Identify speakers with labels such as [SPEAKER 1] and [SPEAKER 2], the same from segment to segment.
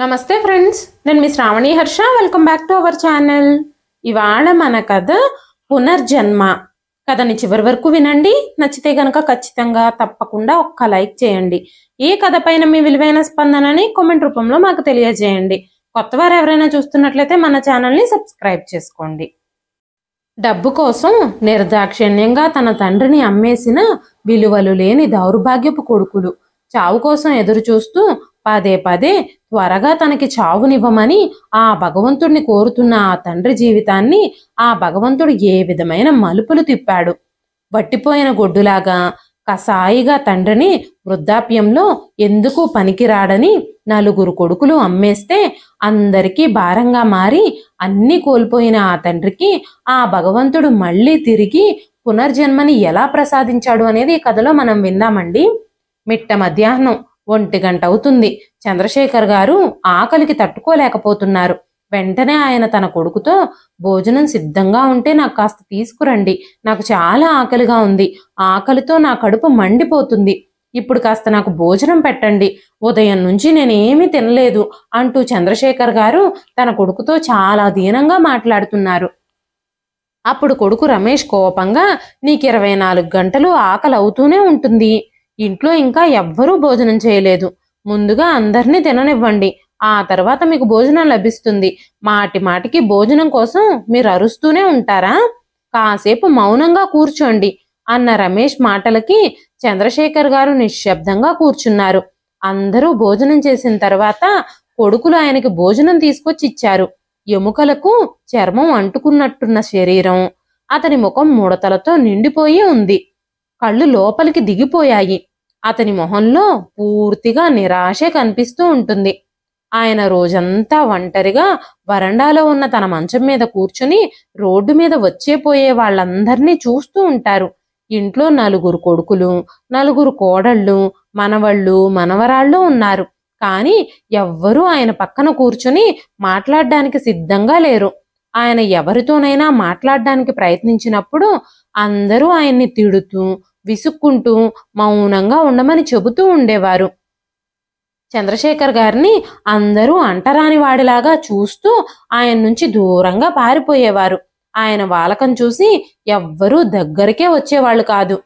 [SPEAKER 1] నమస్తే ఫ్రెండ్స్ నేను మీ Sravani Harsha welcome back to our channel ఇవాళ మన కథ పునర్జన్మ కథని చివరి వరకు వినండి నచ్చితే గనక ఖచ్చితంగా తప్పకుండా ఒక్క లైక్ చేయండి ఈ కథ పైన మీ విలువైన స్పందనని కామెంట్ రూపంలో మాకు తెలియజేయండి కొత్తవారు ఎవరైనా చూస్తున్నట్లయితే మన ఛానల్ని సబ్స్క్రైబ్ చేసుకోండి డబ్బు కోసం నిర్దాక్షిణ్యంగా తన తండ్రిని అమ్మేసిన విలువలు లేని దౌర్భాగ్యపు కొడుకులు చావు కోసం ఎదురు చూస్తూ పదే పదే త్వరగా తనకి చావునివ్వమని ఆ భగవంతుడిని కోరుతున్న ఆ తండ్రి జీవితాన్ని ఆ భగవంతుడు ఏ విధమైన మలుపులు తిప్పాడు వట్టిపోయిన గొడ్డులాగా కసాయిగా తండ్రిని వృద్ధాప్యంలో ఎందుకు పనికిరాడని నలుగురు కొడుకులు అమ్మేస్తే అందరికీ భారంగా మారి అన్నీ కోల్పోయిన ఆ తండ్రికి ఆ భగవంతుడు మళ్ళీ తిరిగి పునర్జన్మని ఎలా ప్రసాదించాడు అనేది ఈ కథలో మనం విందామండి మిట్ట మధ్యాహ్నం ఒంటి గంట అవుతుంది చంద్రశేఖర్ గారు ఆకలికి తట్టుకోలేకపోతున్నారు వెంటనే ఆయన తన కొడుకుతో భోజనం సిద్ధంగా ఉంటే నాకు కాస్త తీసుకురండి నాకు చాలా ఆకలిగా ఉంది ఆకలితో నా కడుపు మండిపోతుంది ఇప్పుడు కాస్త నాకు భోజనం పెట్టండి ఉదయం నుంచి నేనేమీ తినలేదు అంటూ చంద్రశేఖర్ గారు తన కొడుకుతో చాలా దీనంగా మాట్లాడుతున్నారు అప్పుడు కొడుకు రమేష్ కోపంగా నీకు ఇరవై నాలుగు గంటలు ఆకలి అవుతూనే ఉంటుంది ఇంట్లో ఇంకా ఎవ్వరూ భోజనం చేయలేదు ముందుగా అందరినీ తిననివ్వండి ఆ తర్వాత మీకు భోజనం లభిస్తుంది మాటి మాటికి భోజనం కోసం మీరు అరుస్తూనే ఉంటారా కాసేపు మౌనంగా కూర్చోండి అన్న రమేష్ మాటలకి చంద్రశేఖర్ గారు నిశ్శబ్దంగా కూర్చున్నారు అందరూ భోజనం చేసిన తర్వాత కొడుకులు ఆయనకి భోజనం తీసుకొచ్చి ఇచ్చారు ఎముకలకు చర్మం అంటుకున్నట్టున్న శరీరం అతని ముఖం ముడతలతో నిండిపోయి ఉంది కళ్ళు లోపలికి దిగిపోయాయి అతని మొహంలో పూర్తిగా నిరాశే కనిపిస్తూ ఉంటుంది ఆయన రోజంతా ఒంటరిగా వరండాలో ఉన్న తన మంచం మీద కూర్చుని రోడ్డు మీద వచ్చే పోయే వాళ్ళందరినీ చూస్తూ ఉంటారు ఇంట్లో నలుగురు కొడుకులు నలుగురు కోడళ్ళు మనవళ్ళు మనవరాళ్ళు ఉన్నారు కానీ ఎవ్వరూ ఆయన పక్కన కూర్చుని మాట్లాడడానికి సిద్ధంగా లేరు ఆయన ఎవరితోనైనా మాట్లాడడానికి ప్రయత్నించినప్పుడు అందరూ ఆయన్ని తిడుతూ విసుక్కుంటూ మౌనంగా ఉండమని చెబుతూ ఉండేవారు చంద్రశేఖర్ గారిని అందరూ అంటరాని వాడిలాగా చూస్తూ ఆయన నుంచి దూరంగా పారిపోయేవారు ఆయన వాలకం చూసి ఎవ్వరూ దగ్గరికే వచ్చేవాళ్ళు కాదు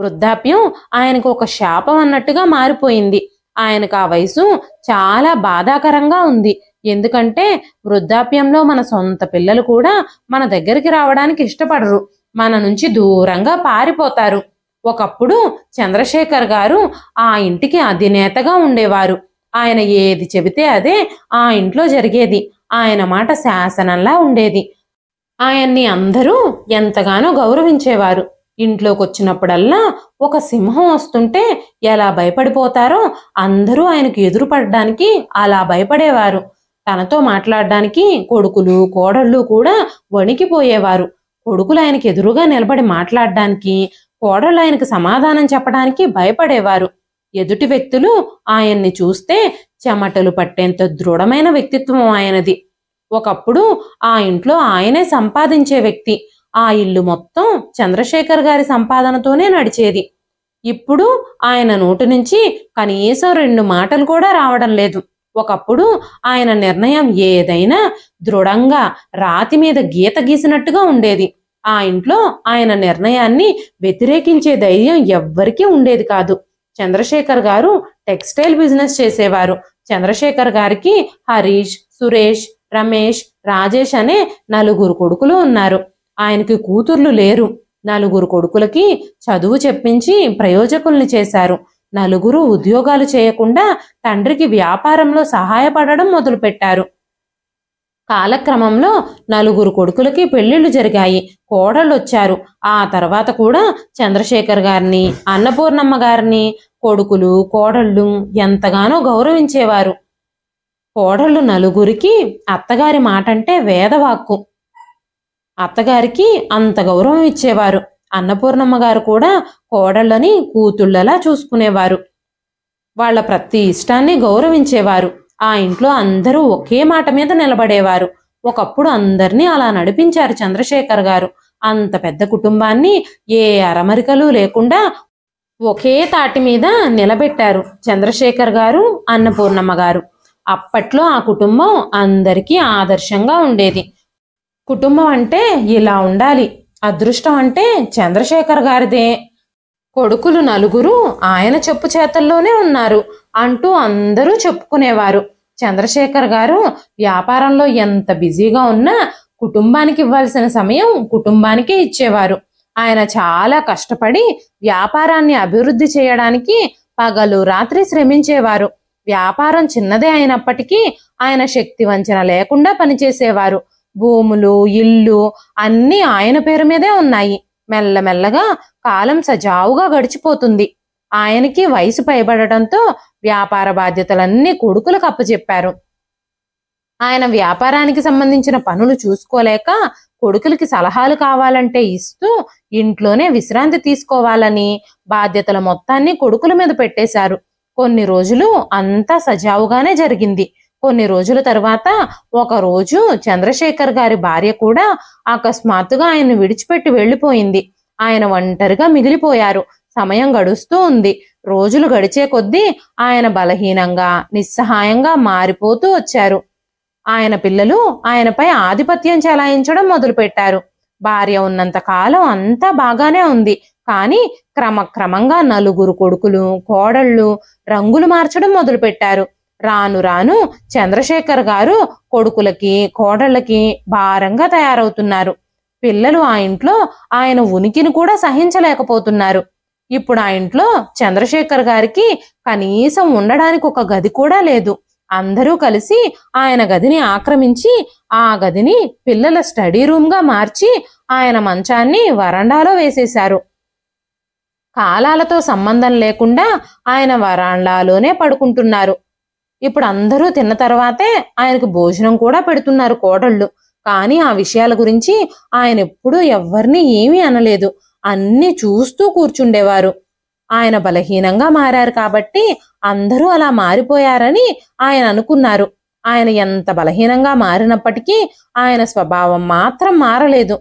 [SPEAKER 1] వృద్ధాప్యం ఆయనకు ఒక శాపం అన్నట్టుగా మారిపోయింది ఆయనకు ఆ వయసు చాలా బాధాకరంగా ఉంది ఎందుకంటే వృద్ధాప్యంలో మన సొంత పిల్లలు కూడా మన దగ్గరికి రావడానికి ఇష్టపడరు మన నుంచి దూరంగా పారిపోతారు ఒకప్పుడు చంద్రశేఖర్ గారు ఆ ఇంటికి అధినేతగా ఉండేవారు ఆయన ఏది చెబితే అదే ఆ ఇంట్లో జరిగేది ఆయన మాట శాసనంలా ఉండేది ఆయన్ని అందరూ ఎంతగానో గౌరవించేవారు ఇంట్లోకి వచ్చినప్పుడల్లా ఒక సింహం వస్తుంటే ఎలా భయపడిపోతారో అందరూ ఆయనకు ఎదురుపడడానికి అలా భయపడేవారు తనతో మాట్లాడడానికి కొడుకులు కోడళ్ళు కూడా వణికిపోయేవారు కొడుకులు ఆయనకి ఎదురుగా నిలబడి మాట్లాడడానికి కోడలు ఆయనకు సమాధానం చెప్పడానికి భయపడేవారు ఎదుటి వ్యక్తులు ఆయన్ని చూస్తే చెమటలు పట్టేంత దృఢమైన వ్యక్తిత్వం ఆయనది ఒకప్పుడు ఆ ఇంట్లో ఆయనే సంపాదించే వ్యక్తి ఆ ఇల్లు మొత్తం చంద్రశేఖర్ గారి సంపాదనతోనే నడిచేది ఇప్పుడు ఆయన నోటి నుంచి కనీసం రెండు మాటలు కూడా రావడం లేదు ఒకప్పుడు ఆయన నిర్ణయం ఏదైనా దృఢంగా రాతి మీద గీత గీసినట్టుగా ఉండేది ఆ ఇంట్లో ఆయన నిర్ణయాన్ని వ్యతిరేకించే ధైర్యం ఎవ్వరికీ ఉండేది కాదు చంద్రశేఖర్ గారు టెక్స్టైల్ బిజినెస్ చేసేవారు చంద్రశేఖర్ గారికి హరీష్ సురేష్ రమేష్ రాజేష్ అనే నలుగురు కొడుకులు ఉన్నారు ఆయనకి కూతుర్లు లేరు నలుగురు కొడుకులకి చదువు చెప్పించి ప్రయోజకుల్ని చేశారు నలుగురు ఉద్యోగాలు చేయకుండా తండ్రికి వ్యాపారంలో సహాయపడడం మొదలుపెట్టారు కాలక్రమంలో నలుగురు కొడుకులకి పెళ్లిళ్లు జరిగాయి కోడళ్ళు వచ్చారు ఆ తర్వాత కూడా చంద్రశేఖర్ గారిని అన్నపూర్ణమ్మ గారిని కొడుకులు కోడళ్ళు ఎంతగానో గౌరవించేవారు కోడళ్ళు నలుగురికి అత్తగారి మాట అంటే వేదవాక్కు అత్తగారికి అంత గౌరవం ఇచ్చేవారు అన్నపూర్ణమ్మ గారు కూడా కోడళ్ళని కూతుళ్ళలా చూసుకునేవారు వాళ్ళ ప్రతి ఇష్టాన్ని గౌరవించేవారు ఆ ఇంట్లో అందరూ ఒకే మాట మీద నిలబడేవారు ఒకప్పుడు అందరినీ అలా నడిపించారు చంద్రశేఖర్ గారు అంత పెద్ద కుటుంబాన్ని ఏ అరమరికలు లేకుండా ఒకే తాటి మీద నిలబెట్టారు చంద్రశేఖర్ గారు అన్నపూర్ణమ్మ గారు అప్పట్లో ఆ కుటుంబం అందరికీ ఆదర్శంగా ఉండేది కుటుంబం అంటే ఇలా ఉండాలి అదృష్టం అంటే చంద్రశేఖర్ గారిదే కొడుకులు నలుగురు ఆయన చెప్పు చేతల్లోనే ఉన్నారు అంటూ అందరూ చెప్పుకునేవారు చంద్రశేఖర్ గారు వ్యాపారంలో ఎంత బిజీగా ఉన్నా కుటుంబానికి ఇవ్వాల్సిన సమయం కుటుంబానికే ఇచ్చేవారు ఆయన చాలా కష్టపడి వ్యాపారాన్ని అభివృద్ధి చేయడానికి పగలు రాత్రి శ్రమించేవారు వ్యాపారం చిన్నదే అయినప్పటికీ ఆయన శక్తి వంచన లేకుండా పనిచేసేవారు భూములు ఇల్లు అన్నీ ఆయన పేరు మీదే ఉన్నాయి మెల్లమెల్లగా కాలం సజావుగా గడిచిపోతుంది ఆయనకి వయసు పైబడటంతో వ్యాపార బాధ్యతలన్నీ కొడుకులకు అప్పచెప్పారు ఆయన వ్యాపారానికి సంబంధించిన పనులు చూసుకోలేక కొడుకులకి సలహాలు కావాలంటే ఇస్తూ ఇంట్లోనే విశ్రాంతి తీసుకోవాలని బాధ్యతల మొత్తాన్ని కొడుకుల మీద పెట్టేశారు కొన్ని రోజులు అంతా సజావుగానే జరిగింది కొన్ని రోజుల తర్వాత ఒక రోజు చంద్రశేఖర్ గారి భార్య కూడా అకస్మాత్తుగా ఆయన్ను విడిచిపెట్టి వెళ్ళిపోయింది ఆయన ఒంటరిగా మిగిలిపోయారు సమయం గడుస్తూ ఉంది రోజులు గడిచే కొద్దీ ఆయన బలహీనంగా నిస్సహాయంగా మారిపోతూ వచ్చారు ఆయన పిల్లలు ఆయనపై ఆధిపత్యం చెలాయించడం మొదలుపెట్టారు భార్య ఉన్నంత కాలం అంతా బాగానే ఉంది కానీ క్రమక్రమంగా నలుగురు కొడుకులు కోడళ్ళు రంగులు మార్చడం మొదలుపెట్టారు రాను రాను చంద్రశేఖర్ గారు కొడుకులకి కోడళ్ళకి భారంగా తయారవుతున్నారు పిల్లలు ఆ ఇంట్లో ఆయన ఉనికిని కూడా సహించలేకపోతున్నారు ఇప్పుడు ఆ ఇంట్లో చంద్రశేఖర్ గారికి కనీసం ఉండడానికి ఒక గది కూడా లేదు అందరూ కలిసి ఆయన గదిని ఆక్రమించి ఆ గదిని పిల్లల స్టడీ రూమ్గా మార్చి ఆయన మంచాన్ని వరండాలో వేసేశారు కాలాలతో సంబంధం లేకుండా ఆయన వరాండాలోనే పడుకుంటున్నారు ఇప్పుడు అందరూ తిన్న తర్వాతే ఆయనకు భోజనం కూడా పెడుతున్నారు కోడళ్ళు కానీ ఆ విషయాల గురించి ఆయన ఎప్పుడూ ఎవరిని ఏమీ అనలేదు అన్నీ చూస్తూ కూర్చుండేవారు ఆయన బలహీనంగా మారారు కాబట్టి అందరూ అలా మారిపోయారని ఆయన అనుకున్నారు ఆయన ఎంత బలహీనంగా మారినప్పటికీ ఆయన స్వభావం మాత్రం మారలేదు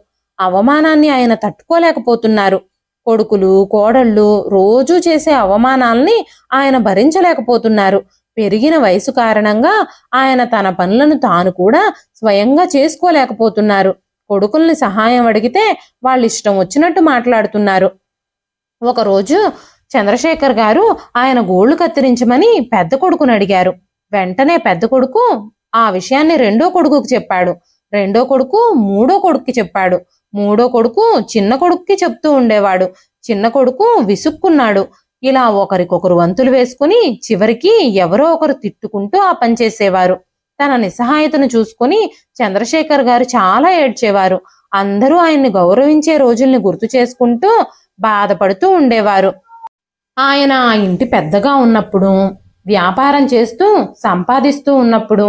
[SPEAKER 1] అవమానాన్ని ఆయన తట్టుకోలేకపోతున్నారు కొడుకులు కోడళ్ళు రోజూ చేసే అవమానాల్ని ఆయన భరించలేకపోతున్నారు పెరిగిన వయసు కారణంగా ఆయన తన పనులను తాను కూడా స్వయంగా చేసుకోలేకపోతున్నారు కొడుకుల్ని సహాయం అడిగితే వాళ్ళు ఇష్టం వచ్చినట్టు మాట్లాడుతున్నారు ఒకరోజు చంద్రశేఖర్ గారు ఆయన గోళ్లు కత్తిరించమని పెద్ద కొడుకును అడిగారు వెంటనే పెద్ద కొడుకు ఆ విషయాన్ని రెండో కొడుకుకి చెప్పాడు రెండో కొడుకు మూడో కొడుక్కి చెప్పాడు మూడో కొడుకు చిన్న కొడుక్కి చెప్తూ ఉండేవాడు చిన్న కొడుకు విసుక్కున్నాడు ఇలా ఒకరికొకరు వంతులు వేసుకుని చివరికి ఎవరో ఒకరు తిట్టుకుంటూ ఆ పనిచేసేవారు తన నిస్సహాయతను చూసుకుని చంద్రశేఖర్ గారు చాలా ఏడ్చేవారు అందరూ ఆయన్ని గౌరవించే రోజుల్ని గుర్తు చేసుకుంటూ బాధపడుతూ ఉండేవారు ఆయన ఆ ఇంటి పెద్దగా ఉన్నప్పుడు వ్యాపారం చేస్తూ సంపాదిస్తూ ఉన్నప్పుడు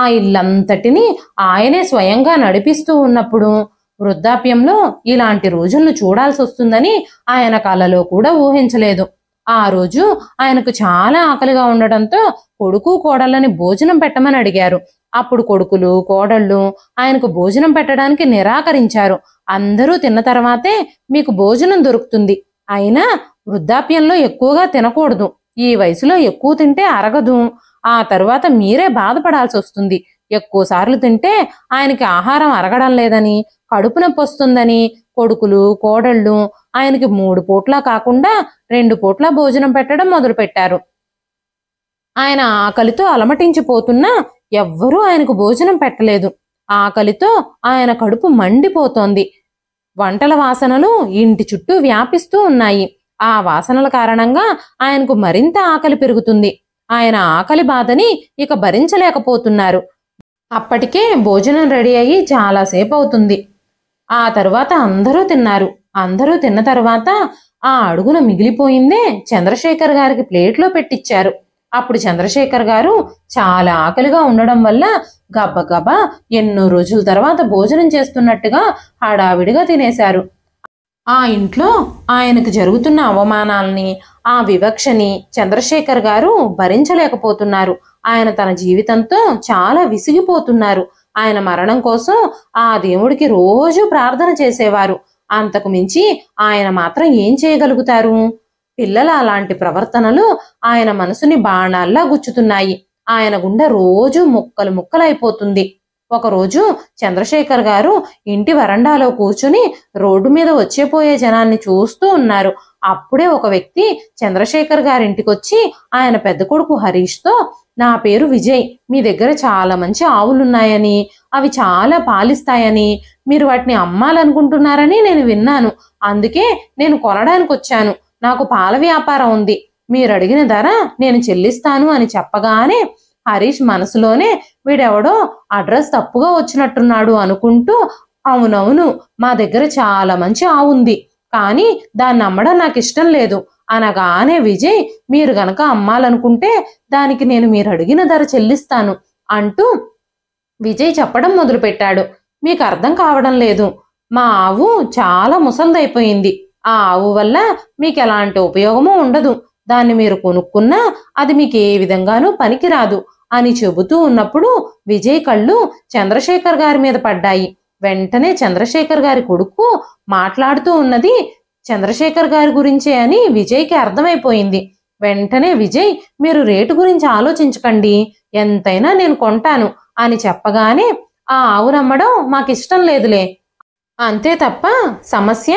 [SPEAKER 1] ఆ ఇల్లంతటిని ఆయనే స్వయంగా నడిపిస్తూ ఉన్నప్పుడు వృద్ధాప్యంలో ఇలాంటి రోజులను చూడాల్సి వస్తుందని ఆయన కలలో కూడా ఊహించలేదు ఆ రోజు ఆయనకు చాలా ఆకలిగా ఉండటంతో కొడుకు కోడళ్ళని భోజనం పెట్టమని అడిగారు అప్పుడు కొడుకులు కోడళ్ళు ఆయనకు భోజనం పెట్టడానికి నిరాకరించారు అందరూ తిన్న తర్వాతే మీకు భోజనం దొరుకుతుంది అయినా వృద్ధాప్యంలో ఎక్కువగా తినకూడదు ఈ వయసులో ఎక్కువ తింటే అరగదు ఆ తరువాత మీరే బాధపడాల్సి వస్తుంది ఎక్కువసార్లు తింటే ఆయనకి ఆహారం అరగడం లేదని కడుపు నొప్పి వస్తుందని కొడుకులు కోడళ్ళు ఆయనకి మూడు పూట్లా కాకుండా రెండు పూట్ల భోజనం పెట్టడం మొదలుపెట్టారు ఆయన ఆకలితో అలమటించిపోతున్నా ఎవ్వరూ ఆయనకు భోజనం పెట్టలేదు ఆకలితో ఆయన కడుపు మండిపోతోంది వంటల వాసనలు ఇంటి చుట్టూ వ్యాపిస్తూ ఉన్నాయి ఆ వాసనల కారణంగా ఆయనకు మరింత ఆకలి పెరుగుతుంది ఆయన ఆకలి బాధని ఇక భరించలేకపోతున్నారు అప్పటికే భోజనం రెడీ అయ్యి చాలాసేపు అవుతుంది ఆ తరువాత అందరూ తిన్నారు అందరూ తిన్న తర్వాత ఆ అడుగున మిగిలిపోయిందే చంద్రశేఖర్ గారికి ప్లేట్లో పెట్టిచ్చారు అప్పుడు చంద్రశేఖర్ గారు చాలా ఆకలిగా ఉండడం వల్ల గబగబ ఎన్నో రోజుల తర్వాత భోజనం చేస్తున్నట్టుగా హడావిడిగా తినేశారు ఆ ఇంట్లో ఆయనకు జరుగుతున్న అవమానాల్ని ఆ వివక్షని చంద్రశేఖర్ గారు భరించలేకపోతున్నారు ఆయన తన జీవితంతో చాలా విసిగిపోతున్నారు ఆయన మరణం కోసం ఆ దేవుడికి రోజు ప్రార్థన చేసేవారు అంతకు మించి ఆయన మాత్రం ఏం చేయగలుగుతారు పిల్లల అలాంటి ప్రవర్తనలు ఆయన మనసుని బాణాల్లా గుచ్చుతున్నాయి ఆయన గుండె రోజు ముక్కలు ముక్కలైపోతుంది ఒకరోజు చంద్రశేఖర్ గారు ఇంటి వరండాలో కూర్చుని రోడ్డు మీద వచ్చేపోయే జనాన్ని చూస్తూ ఉన్నారు అప్పుడే ఒక వ్యక్తి చంద్రశేఖర్ గారింటికొచ్చి ఆయన పెద్ద కొడుకు హరీష్తో నా పేరు విజయ్ మీ దగ్గర చాలా మంచి ఆవులున్నాయని అవి చాలా పాలిస్తాయని మీరు వాటిని అమ్మాలనుకుంటున్నారని నేను విన్నాను అందుకే నేను కొనడానికి వచ్చాను నాకు పాల వ్యాపారం ఉంది మీరు అడిగిన ధర నేను చెల్లిస్తాను అని చెప్పగానే హరీష్ మనసులోనే వీడెవడో అడ్రస్ తప్పుగా వచ్చినట్టున్నాడు అనుకుంటూ అవునవును మా దగ్గర చాలా మంచి ఆవు ఉంది కానీ దాన్ని అమ్మడం నాకు ఇష్టం లేదు అనగానే విజయ్ మీరు గనక అమ్మాలనుకుంటే దానికి నేను మీరు అడిగిన ధర చెల్లిస్తాను అంటూ విజయ్ చెప్పడం మొదలుపెట్టాడు మీకు అర్థం కావడం లేదు మా ఆవు చాలా ముసందైపోయింది ఆ ఆవు వల్ల మీకు ఎలాంటి ఉపయోగము ఉండదు దాన్ని మీరు కొనుక్కున్నా అది మీకు ఏ విధంగానూ పనికిరాదు అని చెబుతూ ఉన్నప్పుడు విజయ్ కళ్ళు చంద్రశేఖర్ గారి మీద పడ్డాయి వెంటనే చంద్రశేఖర్ గారి కొడుకు మాట్లాడుతూ ఉన్నది చంద్రశేఖర్ గారి గురించే అని విజయ్కి అర్థమైపోయింది వెంటనే విజయ్ మీరు రేటు గురించి ఆలోచించకండి ఎంతైనా నేను కొంటాను అని చెప్పగానే ఆ ఆవు నమ్మడం మాకిష్టం లేదులే అంతే తప్ప సమస్య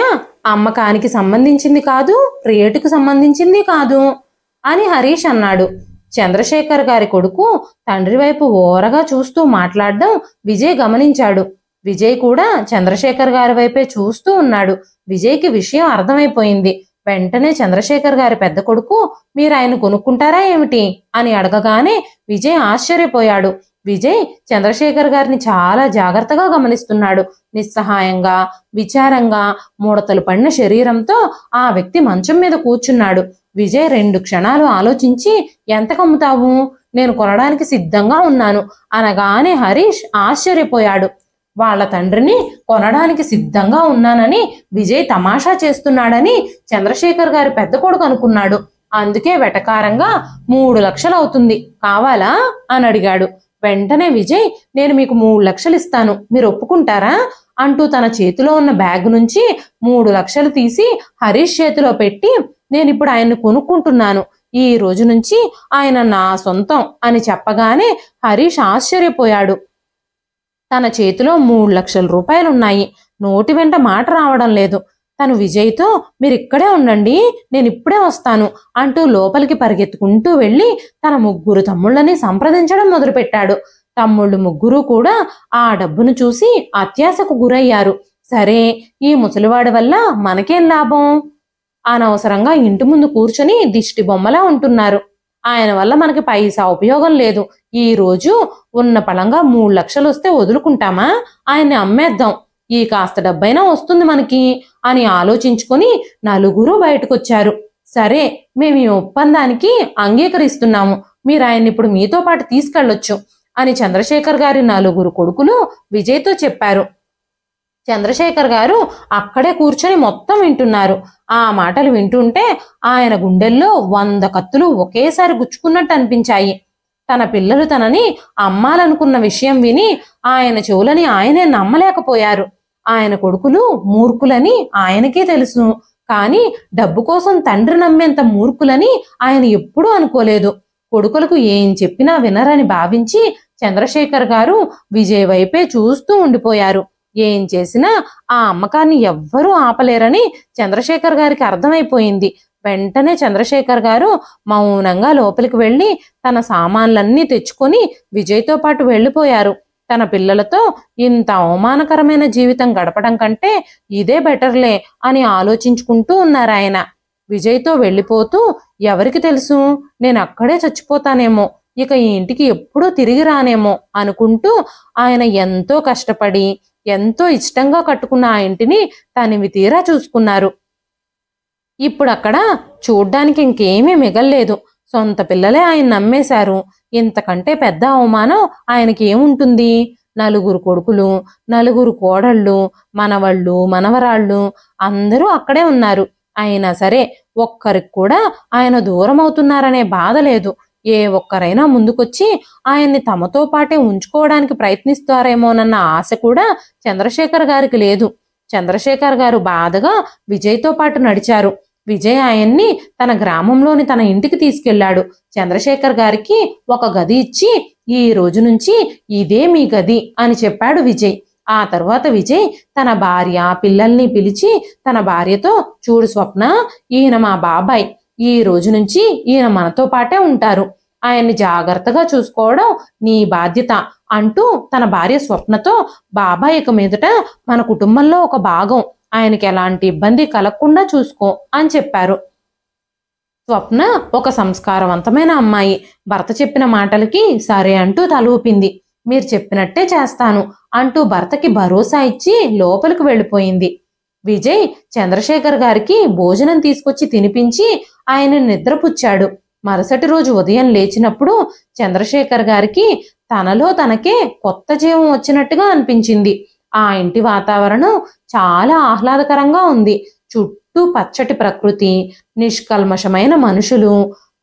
[SPEAKER 1] అమ్మకానికి సంబంధించింది కాదు రేటుకు సంబంధించింది కాదు అని హరీష్ అన్నాడు చంద్రశేఖర్ గారి కొడుకు తండ్రి వైపు ఓరగా చూస్తూ మాట్లాడడం విజయ్ గమనించాడు విజయ్ కూడా చంద్రశేఖర్ గారి వైపే చూస్తూ ఉన్నాడు విజయ్కి విషయం అర్థమైపోయింది వెంటనే చంద్రశేఖర్ గారి పెద్ద కొడుకు మీరు ఆయన కొనుక్కుంటారా ఏమిటి అని అడగగానే విజయ్ ఆశ్చర్యపోయాడు విజయ్ చంద్రశేఖర్ గారిని చాలా జాగ్రత్తగా గమనిస్తున్నాడు నిస్సహాయంగా విచారంగా మూడతలు పడిన శరీరంతో ఆ వ్యక్తి మంచం మీద కూర్చున్నాడు విజయ్ రెండు క్షణాలు ఆలోచించి ఎంత కమ్ముతావు నేను కొనడానికి సిద్ధంగా ఉన్నాను అనగానే హరీష్ ఆశ్చర్యపోయాడు వాళ్ళ తండ్రిని కొనడానికి సిద్ధంగా ఉన్నానని విజయ్ తమాషా చేస్తున్నాడని చంద్రశేఖర్ గారి పెద్ద కొడుకు అనుకున్నాడు అందుకే వెటకారంగా మూడు లక్షలు అవుతుంది కావాలా అని అడిగాడు వెంటనే విజయ్ నేను మీకు మూడు లక్షలు ఇస్తాను మీరు ఒప్పుకుంటారా అంటూ తన చేతిలో ఉన్న బ్యాగ్ నుంచి మూడు లక్షలు తీసి హరీష్ చేతిలో పెట్టి నేను ఇప్పుడు ఆయన్ని కొనుక్కుంటున్నాను ఈ రోజు నుంచి ఆయన నా సొంతం అని చెప్పగానే హరీష్ ఆశ్చర్యపోయాడు తన చేతిలో మూడు లక్షల రూపాయలు ఉన్నాయి నోటి వెంట మాట రావడం లేదు తను విజయ్తో మీరిక్కడే ఉండండి నేను ఇప్పుడే వస్తాను అంటూ లోపలికి పరిగెత్తుకుంటూ వెళ్ళి తన ముగ్గురు తమ్ముళ్ళని సంప్రదించడం మొదలుపెట్టాడు తమ్ముళ్ళు ముగ్గురు కూడా ఆ డబ్బును చూసి అత్యాశకు గురయ్యారు సరే ఈ ముసలివాడి వల్ల మనకేం లాభం అనవసరంగా ఇంటి ముందు కూర్చొని దిష్టి బొమ్మలా ఉంటున్నారు ఆయన వల్ల మనకి పైసా ఉపయోగం లేదు ఈ రోజు ఉన్న పళంగా మూడు లక్షలు వస్తే వదులుకుంటామా ఆయన్ని అమ్మేద్దాం ఈ కాస్త డబ్బైనా వస్తుంది మనకి అని ఆలోచించుకొని నలుగురు బయటకొచ్చారు సరే మేము ఈ ఒప్పందానికి అంగీకరిస్తున్నాము మీరు ఆయన్ని ఇప్పుడు మీతో పాటు తీసుకెళ్లొచ్చు అని చంద్రశేఖర్ గారి నలుగురు కొడుకులు విజయ్తో చెప్పారు చంద్రశేఖర్ గారు అక్కడే కూర్చొని మొత్తం వింటున్నారు ఆ మాటలు వింటుంటే ఆయన గుండెల్లో వంద కత్తులు ఒకేసారి గుచ్చుకున్నట్టు అనిపించాయి తన పిల్లలు తనని అమ్మాలనుకున్న విషయం విని ఆయన చెవులని ఆయనే నమ్మలేకపోయారు ఆయన కొడుకులు మూర్ఖులని ఆయనకే తెలుసు కానీ డబ్బు కోసం తండ్రి నమ్మేంత మూర్ఖులని ఆయన ఎప్పుడూ అనుకోలేదు కొడుకులకు ఏం చెప్పినా వినరని భావించి చంద్రశేఖర్ గారు విజయ్ వైపే చూస్తూ ఉండిపోయారు ఏం చేసినా ఆ అమ్మకాన్ని ఎవ్వరూ ఆపలేరని చంద్రశేఖర్ గారికి అర్థమైపోయింది వెంటనే చంద్రశేఖర్ గారు మౌనంగా లోపలికి వెళ్ళి తన సామాన్లన్నీ తెచ్చుకొని విజయ్తో పాటు వెళ్ళిపోయారు తన పిల్లలతో ఇంత అవమానకరమైన జీవితం గడపడం కంటే ఇదే బెటర్లే అని ఆలోచించుకుంటూ ఉన్నారాయన విజయ్తో వెళ్ళిపోతూ ఎవరికి తెలుసు నేను అక్కడే చచ్చిపోతానేమో ఇక ఈ ఇంటికి ఎప్పుడూ తిరిగి రానేమో అనుకుంటూ ఆయన ఎంతో కష్టపడి ఎంతో ఇష్టంగా కట్టుకున్న ఆ ఇంటిని తనివి తీరా చూసుకున్నారు ఇప్పుడు అక్కడ చూడ్డానికి ఇంకేమీ మిగల్లేదు సొంత పిల్లలే ఆయన నమ్మేశారు ఇంతకంటే పెద్ద అవమానం ఆయనకి ఏముంటుంది నలుగురు కొడుకులు నలుగురు కోడళ్ళు మనవళ్ళు మనవరాళ్ళు అందరూ అక్కడే ఉన్నారు అయినా సరే ఒక్కరికి కూడా ఆయన దూరం అవుతున్నారనే బాధ లేదు ఏ ఒక్కరైనా ముందుకొచ్చి ఆయన్ని తమతో పాటే ఉంచుకోవడానికి ప్రయత్నిస్తారేమోనన్న ఆశ కూడా చంద్రశేఖర్ గారికి లేదు చంద్రశేఖర్ గారు బాధగా విజయ్తో పాటు నడిచారు విజయ్ ఆయన్ని తన గ్రామంలోని తన ఇంటికి తీసుకెళ్లాడు చంద్రశేఖర్ గారికి ఒక గది ఇచ్చి ఈ రోజు నుంచి ఇదే మీ గది అని చెప్పాడు విజయ్ ఆ తర్వాత విజయ్ తన భార్య పిల్లల్ని పిలిచి తన భార్యతో చూడు స్వప్న ఈయన మా బాబాయ్ ఈ రోజు నుంచి ఈయన మనతో పాటే ఉంటారు ఆయన్ని జాగ్రత్తగా చూసుకోవడం నీ బాధ్యత అంటూ తన భార్య స్వప్నతో బాబాయి ఇక మీదట మన కుటుంబంలో ఒక భాగం ఆయనకి ఎలాంటి ఇబ్బంది కలగకుండా చూసుకో అని చెప్పారు స్వప్న ఒక సంస్కారవంతమైన అమ్మాయి భర్త చెప్పిన మాటలకి సరే అంటూ తలూపింది మీరు చెప్పినట్టే చేస్తాను అంటూ భర్తకి భరోసా ఇచ్చి లోపలికి వెళ్ళిపోయింది విజయ్ చంద్రశేఖర్ గారికి భోజనం తీసుకొచ్చి తినిపించి ఆయన నిద్రపుచ్చాడు మరుసటి రోజు ఉదయం లేచినప్పుడు చంద్రశేఖర్ గారికి తనలో తనకే కొత్త జీవం వచ్చినట్టుగా అనిపించింది ఆ ఇంటి వాతావరణం చాలా ఆహ్లాదకరంగా ఉంది చుట్టూ పచ్చటి ప్రకృతి నిష్కల్మషమైన మనుషులు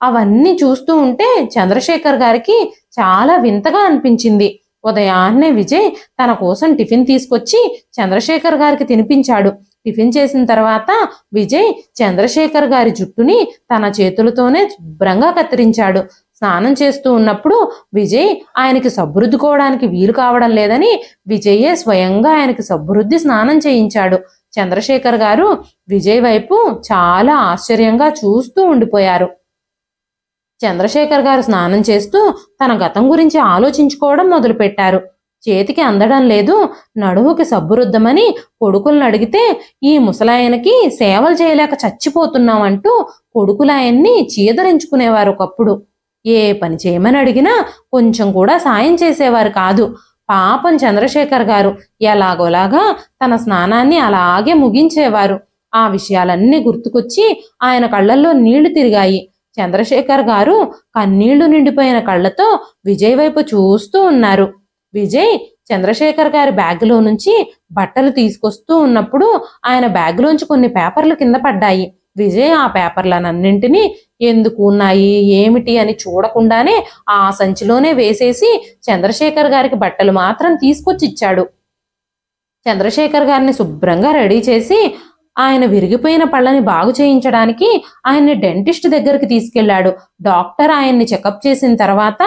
[SPEAKER 1] అవన్నీ చూస్తూ ఉంటే చంద్రశేఖర్ గారికి చాలా వింతగా అనిపించింది ఉదయాన్నే విజయ్ తన కోసం టిఫిన్ తీసుకొచ్చి చంద్రశేఖర్ గారికి తినిపించాడు టిఫిన్ చేసిన తర్వాత విజయ్ చంద్రశేఖర్ గారి జుట్టుని తన చేతులతోనే శుభ్రంగా కత్తిరించాడు స్నానం చేస్తూ ఉన్నప్పుడు విజయ్ ఆయనకి సబ్బురుద్దుకోవడానికి వీలు కావడం లేదని విజయే స్వయంగా ఆయనకి సబ్బురుద్ది స్నానం చేయించాడు చంద్రశేఖర్ గారు విజయ్ వైపు చాలా ఆశ్చర్యంగా చూస్తూ ఉండిపోయారు చంద్రశేఖర్ గారు స్నానం చేస్తూ తన గతం గురించి ఆలోచించుకోవడం మొదలుపెట్టారు చేతికి అందడం లేదు నడువుకి సబ్బురుద్దమని కొడుకులను అడిగితే ఈ ముసలాయనకి సేవలు చేయలేక చచ్చిపోతున్నామంటూ కొడుకులాయన్ని చీదరించుకునేవారు ఒకప్పుడు ఏ పని చేయమని అడిగినా కొంచెం కూడా సాయం చేసేవారు కాదు పాపం చంద్రశేఖర్ గారు ఎలాగోలాగా తన స్నానాన్ని అలాగే ముగించేవారు ఆ విషయాలన్నీ గుర్తుకొచ్చి ఆయన కళ్ళల్లో నీళ్లు తిరిగాయి చంద్రశేఖర్ గారు కన్నీళ్లు నిండిపోయిన కళ్ళతో విజయ్ వైపు చూస్తూ ఉన్నారు విజయ్ చంద్రశేఖర్ గారి బ్యాగులో నుంచి బట్టలు తీసుకొస్తూ ఉన్నప్పుడు ఆయన బ్యాగులోంచి కొన్ని పేపర్లు కింద పడ్డాయి విజయ్ ఆ పేపర్లనన్నింటినీ ఎందుకు ఉన్నాయి ఏమిటి అని చూడకుండానే ఆ సంచిలోనే వేసేసి చంద్రశేఖర్ గారికి బట్టలు మాత్రం తీసుకొచ్చి ఇచ్చాడు చంద్రశేఖర్ గారిని శుభ్రంగా రెడీ చేసి ఆయన విరిగిపోయిన పళ్ళని బాగు చేయించడానికి ఆయన్ని డెంటిస్ట్ దగ్గరికి తీసుకెళ్లాడు డాక్టర్ ఆయన్ని చెకప్ చేసిన తర్వాత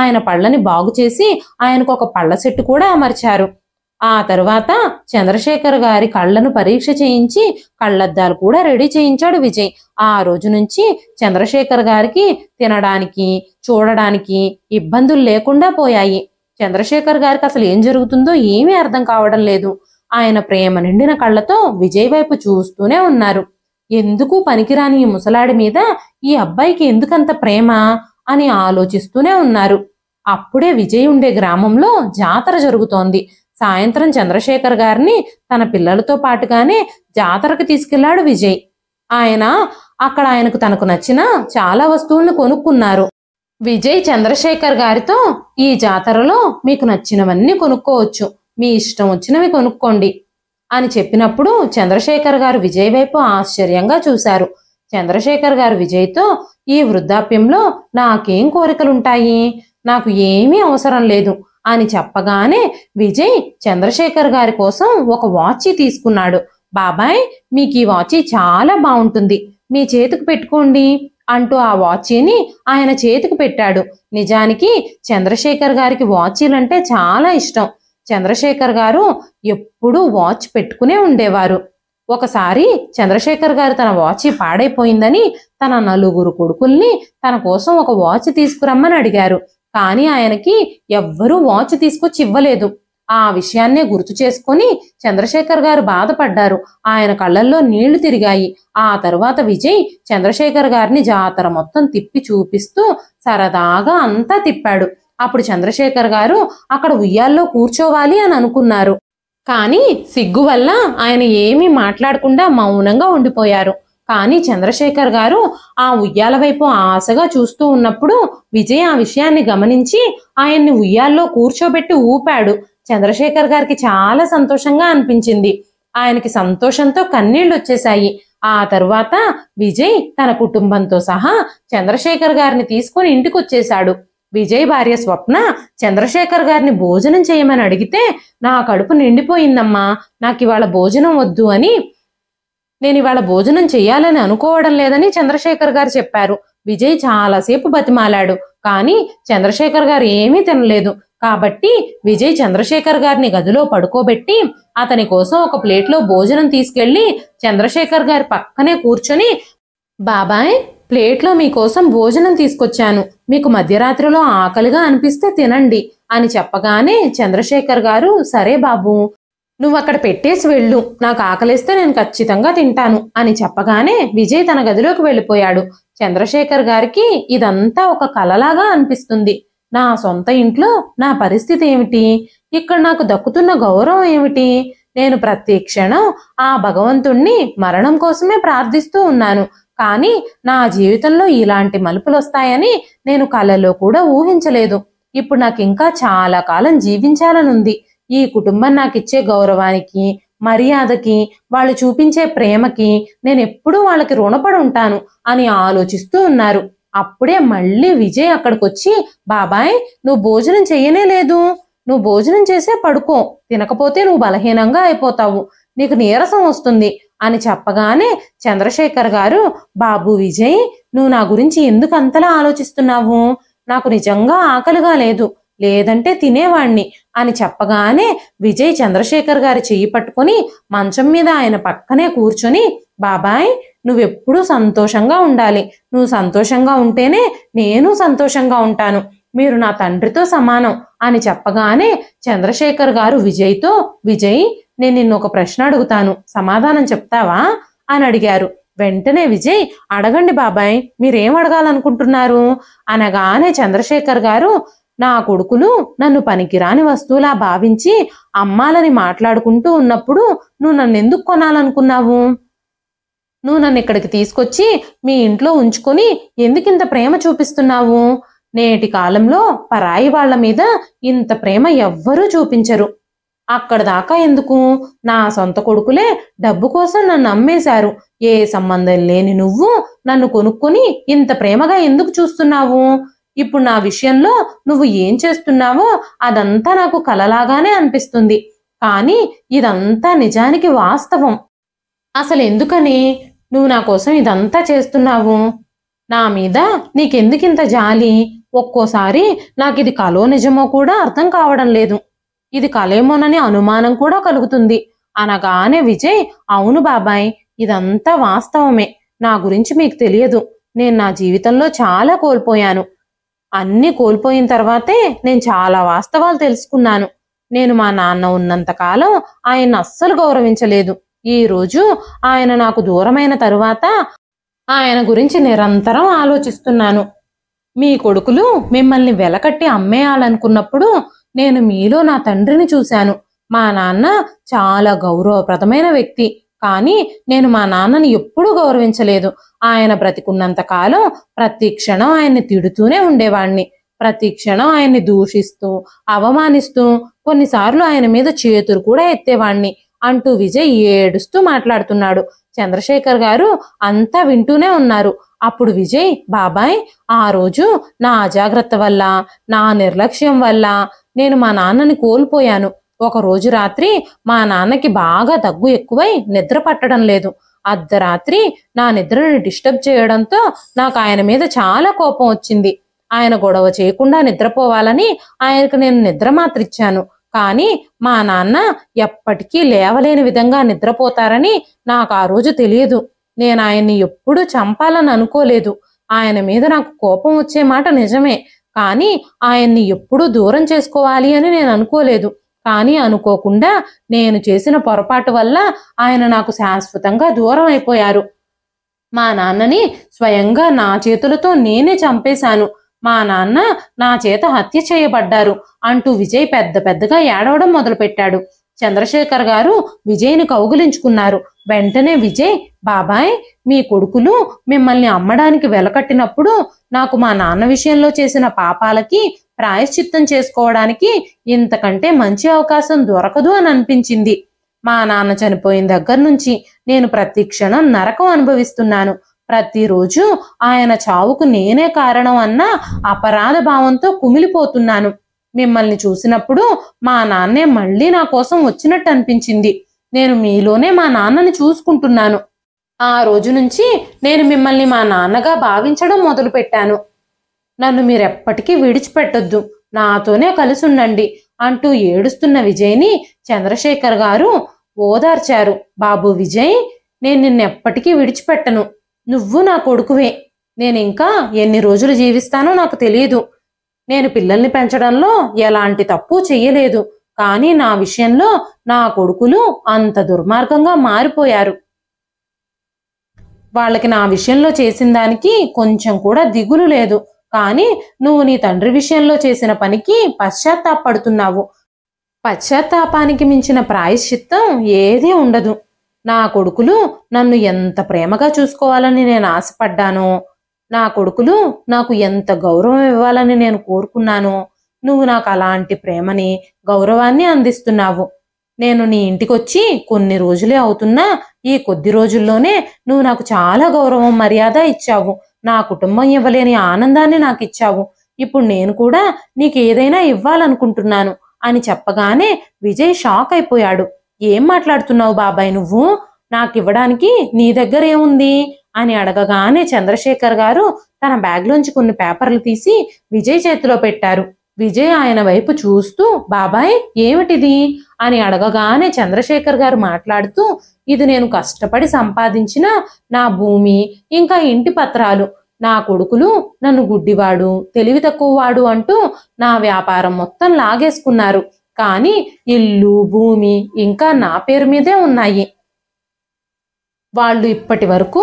[SPEAKER 1] ఆయన పళ్ళని బాగు చేసి ఆయనకు ఒక పళ్ళ సెట్టు కూడా అమర్చారు ఆ తర్వాత చంద్రశేఖర్ గారి కళ్ళను పరీక్ష చేయించి కళ్ళద్దాలు కూడా రెడీ చేయించాడు విజయ్ ఆ రోజు నుంచి చంద్రశేఖర్ గారికి తినడానికి చూడడానికి ఇబ్బందులు లేకుండా పోయాయి చంద్రశేఖర్ గారికి అసలు ఏం జరుగుతుందో ఏమీ అర్థం కావడం లేదు ఆయన ప్రేమ నిండిన కళ్ళతో విజయ్ వైపు చూస్తూనే ఉన్నారు ఎందుకు పనికిరాని ఈ ముసలాడి మీద ఈ అబ్బాయికి ఎందుకంత ప్రేమ అని ఆలోచిస్తూనే ఉన్నారు అప్పుడే విజయ్ ఉండే గ్రామంలో జాతర జరుగుతోంది సాయంత్రం చంద్రశేఖర్ గారిని తన పిల్లలతో పాటుగానే జాతరకు తీసుకెళ్లాడు విజయ్ ఆయన అక్కడ ఆయనకు తనకు నచ్చిన చాలా వస్తువులను కొనుక్కున్నారు విజయ్ చంద్రశేఖర్ గారితో ఈ జాతరలో మీకు నచ్చినవన్నీ కొనుక్కోవచ్చు మీ ఇష్టం వచ్చినవి కొనుక్కోండి అని చెప్పినప్పుడు చంద్రశేఖర్ గారు విజయ్ వైపు ఆశ్చర్యంగా చూశారు చంద్రశేఖర్ గారు విజయ్తో ఈ వృద్ధాప్యంలో నాకేం కోరికలుంటాయి నాకు ఏమీ అవసరం లేదు అని చెప్పగానే విజయ్ చంద్రశేఖర్ గారి కోసం ఒక వాచి తీసుకున్నాడు బాబాయ్ మీకు ఈ వాచి చాలా బాగుంటుంది మీ చేతికి పెట్టుకోండి అంటూ ఆ వాచీని ఆయన చేతికి పెట్టాడు నిజానికి చంద్రశేఖర్ గారికి వాచీలంటే చాలా ఇష్టం చంద్రశేఖర్ గారు ఎప్పుడూ వాచ్ పెట్టుకునే ఉండేవారు ఒకసారి చంద్రశేఖర్ గారు తన వాచ్ పాడైపోయిందని తన నలుగురు కొడుకుల్ని తన కోసం ఒక వాచ్ తీసుకురమ్మని అడిగారు కానీ ఆయనకి ఎవ్వరూ వాచ్ తీసుకొచ్చి ఇవ్వలేదు ఆ విషయాన్నే గుర్తు చేసుకొని చంద్రశేఖర్ గారు బాధపడ్డారు ఆయన కళ్ళల్లో నీళ్లు తిరిగాయి ఆ తర్వాత విజయ్ చంద్రశేఖర్ గారిని జాతర మొత్తం తిప్పి చూపిస్తూ సరదాగా అంతా తిప్పాడు అప్పుడు చంద్రశేఖర్ గారు అక్కడ ఉయ్యాల్లో కూర్చోవాలి అని అనుకున్నారు కానీ సిగ్గు వల్ల ఆయన ఏమీ మాట్లాడకుండా మౌనంగా ఉండిపోయారు కానీ చంద్రశేఖర్ గారు ఆ ఉయ్యాల వైపు ఆశగా చూస్తూ ఉన్నప్పుడు విజయ్ ఆ విషయాన్ని గమనించి ఆయన్ని ఉయ్యాల్లో కూర్చోబెట్టి ఊపాడు చంద్రశేఖర్ గారికి చాలా సంతోషంగా అనిపించింది ఆయనకి సంతోషంతో కన్నీళ్లు వచ్చేశాయి ఆ తర్వాత విజయ్ తన కుటుంబంతో సహా చంద్రశేఖర్ గారిని తీసుకుని ఇంటికి వచ్చేశాడు విజయ్ భార్య స్వప్న చంద్రశేఖర్ గారిని భోజనం చేయమని అడిగితే నా కడుపు నిండిపోయిందమ్మా నాకు ఇవాళ భోజనం వద్దు అని నేను ఇవాళ భోజనం చేయాలని అనుకోవడం లేదని చంద్రశేఖర్ గారు చెప్పారు విజయ్ చాలాసేపు బతిమాలాడు కానీ చంద్రశేఖర్ గారు ఏమీ తినలేదు కాబట్టి విజయ్ చంద్రశేఖర్ గారిని గదిలో పడుకోబెట్టి అతని కోసం ఒక ప్లేట్లో భోజనం తీసుకెళ్లి చంద్రశేఖర్ గారి పక్కనే కూర్చొని బాబాయ్ ప్లేట్లో మీకోసం భోజనం తీసుకొచ్చాను మీకు మధ్యరాత్రిలో ఆకలిగా అనిపిస్తే తినండి అని చెప్పగానే చంద్రశేఖర్ గారు సరే బాబు నువ్వు అక్కడ పెట్టేసి వెళ్ళు నాకు ఆకలిస్తే నేను ఖచ్చితంగా తింటాను అని చెప్పగానే విజయ్ తన గదిలోకి వెళ్ళిపోయాడు చంద్రశేఖర్ గారికి ఇదంతా ఒక కలలాగా అనిపిస్తుంది నా సొంత ఇంట్లో నా పరిస్థితి ఏమిటి ఇక్కడ నాకు దక్కుతున్న గౌరవం ఏమిటి నేను ప్రతి క్షణం ఆ భగవంతుణ్ణి మరణం కోసమే ప్రార్థిస్తూ ఉన్నాను కానీ నా జీవితంలో ఇలాంటి మలుపులు వస్తాయని నేను కలలో కూడా ఊహించలేదు ఇప్పుడు నాకు ఇంకా చాలా కాలం జీవించాలనుంది ఈ కుటుంబం నాకు ఇచ్చే గౌరవానికి మర్యాదకి వాళ్ళు చూపించే ప్రేమకి నేను ఎప్పుడూ వాళ్ళకి రుణపడి ఉంటాను అని ఆలోచిస్తూ ఉన్నారు అప్పుడే మళ్ళీ విజయ్ అక్కడికి వచ్చి బాబాయ్ నువ్వు భోజనం చెయ్యనే లేదు నువ్వు భోజనం చేసే పడుకో తినకపోతే నువ్వు బలహీనంగా అయిపోతావు నీకు నీరసం వస్తుంది అని చెప్పగానే చంద్రశేఖర్ గారు బాబు విజయ్ నువ్వు నా గురించి ఎందుకు అంతలా ఆలోచిస్తున్నావు నాకు నిజంగా ఆకలిగా లేదు లేదంటే తినేవాణ్ణి అని చెప్పగానే విజయ్ చంద్రశేఖర్ గారి చెయ్యి పట్టుకొని మంచం మీద ఆయన పక్కనే కూర్చొని బాబాయ్ నువ్వెప్పుడూ సంతోషంగా ఉండాలి నువ్వు సంతోషంగా ఉంటేనే నేను సంతోషంగా ఉంటాను మీరు నా తండ్రితో సమానం అని చెప్పగానే చంద్రశేఖర్ గారు విజయ్తో విజయ్ నేను నిన్ను ఒక ప్రశ్న అడుగుతాను సమాధానం చెప్తావా అని అడిగారు వెంటనే విజయ్ అడగండి బాబాయ్ మీరేం అడగాలనుకుంటున్నారు అనగానే చంద్రశేఖర్ గారు నా కొడుకులు నన్ను పనికిరాని వస్తువులా భావించి అమ్మాలని మాట్లాడుకుంటూ ఉన్నప్పుడు నువ్వు నన్ను ఎందుకు కొనాలనుకున్నావు నువ్వు నన్ను ఇక్కడికి తీసుకొచ్చి మీ ఇంట్లో ఉంచుకొని ఎందుకు ఇంత ప్రేమ చూపిస్తున్నావు నేటి కాలంలో పరాయి వాళ్ల మీద ఇంత ప్రేమ ఎవ్వరూ చూపించరు అక్కడ దాకా ఎందుకు నా సొంత కొడుకులే డబ్బు కోసం నన్ను అమ్మేశారు ఏ సంబంధం లేని నువ్వు నన్ను కొనుక్కొని ఇంత ప్రేమగా ఎందుకు చూస్తున్నావు ఇప్పుడు నా విషయంలో నువ్వు ఏం చేస్తున్నావో అదంతా నాకు కలలాగానే అనిపిస్తుంది కానీ ఇదంతా నిజానికి వాస్తవం అసలు ఎందుకని నువ్వు నా కోసం ఇదంతా చేస్తున్నావు నా మీద నీకెందుకింత జాలి ఒక్కోసారి నాకు ఇది కలో నిజమో కూడా అర్థం కావడం లేదు ఇది కలేమోనని అనుమానం కూడా కలుగుతుంది అనగానే విజయ్ అవును బాబాయ్ ఇదంతా వాస్తవమే నా గురించి మీకు తెలియదు నేను నా జీవితంలో చాలా కోల్పోయాను అన్నీ కోల్పోయిన తర్వాతే నేను చాలా వాస్తవాలు తెలుసుకున్నాను నేను మా నాన్న ఉన్నంతకాలం ఆయన అస్సలు గౌరవించలేదు ఈరోజు ఆయన నాకు దూరమైన తరువాత ఆయన గురించి నిరంతరం ఆలోచిస్తున్నాను మీ కొడుకులు మిమ్మల్ని వెలకట్టి అమ్మేయాలనుకున్నప్పుడు నేను మీలో నా తండ్రిని చూశాను మా నాన్న చాలా గౌరవప్రదమైన వ్యక్తి కానీ నేను మా నాన్నని ఎప్పుడూ గౌరవించలేదు ఆయన బ్రతికున్నంత కాలం ప్రతి క్షణం ఆయన్ని తిడుతూనే ఉండేవాణ్ణి ప్రతి క్షణం ఆయన్ని దూషిస్తూ అవమానిస్తూ కొన్నిసార్లు ఆయన మీద చేతులు కూడా ఎత్తేవాణ్ణి అంటూ విజయ్ ఏడుస్తూ మాట్లాడుతున్నాడు చంద్రశేఖర్ గారు అంతా వింటూనే ఉన్నారు అప్పుడు విజయ్ బాబాయ్ ఆ రోజు నా అజాగ్రత్త వల్ల నా నిర్లక్ష్యం వల్ల నేను మా నాన్నని కోల్పోయాను ఒక రోజు రాత్రి మా నాన్నకి బాగా దగ్గు ఎక్కువై నిద్ర పట్టడం లేదు అర్ధరాత్రి నా నిద్రని డిస్టర్బ్ చేయడంతో నాకు ఆయన మీద చాలా కోపం వచ్చింది ఆయన గొడవ చేయకుండా నిద్రపోవాలని ఆయనకు నేను నిద్ర మాత్రిచ్చాను కానీ మా నాన్న ఎప్పటికీ లేవలేని విధంగా నిద్రపోతారని నాకు ఆ రోజు తెలియదు నేను ఆయన్ని ఎప్పుడూ చంపాలని అనుకోలేదు ఆయన మీద నాకు కోపం వచ్చే మాట నిజమే కానీ ఆయన్ని ఎప్పుడూ దూరం చేసుకోవాలి అని నేను అనుకోలేదు కానీ అనుకోకుండా నేను చేసిన పొరపాటు వల్ల ఆయన నాకు శాశ్వతంగా దూరం అయిపోయారు మా నాన్నని స్వయంగా నా చేతులతో నేనే చంపేశాను మా నాన్న నా చేత హత్య చేయబడ్డారు అంటూ విజయ్ పెద్ద పెద్దగా ఏడవడం మొదలుపెట్టాడు చంద్రశేఖర్ గారు విజయ్ని కౌగులించుకున్నారు వెంటనే విజయ్ బాబాయ్ మీ కొడుకులు మిమ్మల్ని అమ్మడానికి వెలకట్టినప్పుడు నాకు మా నాన్న విషయంలో చేసిన పాపాలకి ప్రాయశ్చిత్తం చేసుకోవడానికి ఇంతకంటే మంచి అవకాశం దొరకదు అని అనిపించింది మా నాన్న చనిపోయిన దగ్గర నుంచి నేను ప్రతి క్షణం నరకం అనుభవిస్తున్నాను ప్రతిరోజు ఆయన చావుకు నేనే కారణం అన్న అపరాధ భావంతో కుమిలిపోతున్నాను మిమ్మల్ని చూసినప్పుడు మా నాన్నే మళ్ళీ నా కోసం వచ్చినట్టు అనిపించింది నేను మీలోనే మా నాన్నని చూసుకుంటున్నాను ఆ రోజు నుంచి నేను మిమ్మల్ని మా నాన్నగా భావించడం మొదలుపెట్టాను నన్ను మీరెప్పటికీ విడిచిపెట్టొద్దు నాతోనే కలిసి ఉండండి అంటూ ఏడుస్తున్న విజయ్ని చంద్రశేఖర్ గారు ఓదార్చారు బాబు విజయ్ నేను నిన్నెప్పటికీ విడిచిపెట్టను నువ్వు నా కొడుకువే నేను ఇంకా ఎన్ని రోజులు జీవిస్తానో నాకు తెలియదు నేను పిల్లల్ని పెంచడంలో ఎలాంటి తప్పు చెయ్యలేదు కానీ నా విషయంలో నా కొడుకులు అంత దుర్మార్గంగా మారిపోయారు వాళ్ళకి నా విషయంలో చేసిన దానికి కొంచెం కూడా దిగులు లేదు కానీ నువ్వు నీ తండ్రి విషయంలో చేసిన పనికి పశ్చాత్తాపడుతున్నావు పశ్చాత్తాపానికి మించిన ప్రాయశ్చిత్తం ఏదీ ఉండదు నా కొడుకులు నన్ను ఎంత ప్రేమగా చూసుకోవాలని నేను ఆశపడ్డాను నా కొడుకులు నాకు ఎంత గౌరవం ఇవ్వాలని నేను కోరుకున్నాను నువ్వు నాకు అలాంటి ప్రేమని గౌరవాన్ని అందిస్తున్నావు నేను నీ ఇంటికొచ్చి కొన్ని రోజులే అవుతున్నా ఈ కొద్ది రోజుల్లోనే నువ్వు నాకు చాలా గౌరవం మర్యాద ఇచ్చావు నా కుటుంబం ఇవ్వలేని ఆనందాన్ని నాకు ఇచ్చావు ఇప్పుడు నేను కూడా నీకు ఏదైనా ఇవ్వాలనుకుంటున్నాను అని చెప్పగానే విజయ్ షాక్ అయిపోయాడు ఏం మాట్లాడుతున్నావు బాబాయ్ నువ్వు నాకు ఇవ్వడానికి నీ దగ్గర ఏముంది అని అడగగానే చంద్రశేఖర్ గారు తన బ్యాగ్లోంచి కొన్ని పేపర్లు తీసి విజయ్ చేతిలో పెట్టారు విజయ్ ఆయన వైపు చూస్తూ బాబాయ్ ఏమిటిది అని అడగగానే చంద్రశేఖర్ గారు మాట్లాడుతూ ఇది నేను కష్టపడి సంపాదించిన నా భూమి ఇంకా ఇంటి పత్రాలు నా కొడుకులు నన్ను గుడ్డివాడు తెలివి తక్కువవాడు అంటూ నా వ్యాపారం మొత్తం లాగేసుకున్నారు కానీ ఇల్లు భూమి ఇంకా నా పేరు మీదే ఉన్నాయి వాళ్ళు ఇప్పటి వరకు